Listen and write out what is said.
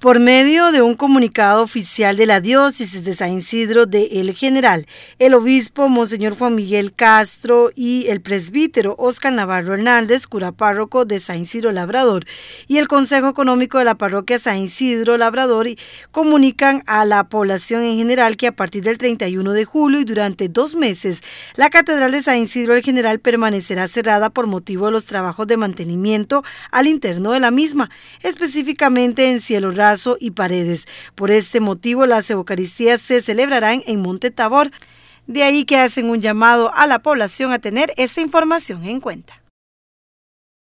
Por medio de un comunicado oficial de la diócesis de San Isidro de El General, el obispo Monseñor Juan Miguel Castro y el presbítero Oscar Navarro Hernández, cura párroco de San Isidro Labrador, y el Consejo Económico de la Parroquia San Isidro Labrador comunican a la población en general que a partir del 31 de julio y durante dos meses, la Catedral de San Isidro El General permanecerá cerrada por motivo de los trabajos de mantenimiento al interno de la misma, específicamente en Cielo Radio y Paredes. Por este motivo, las Eucaristías se celebrarán en Monte Tabor. De ahí que hacen un llamado a la población a tener esta información en cuenta.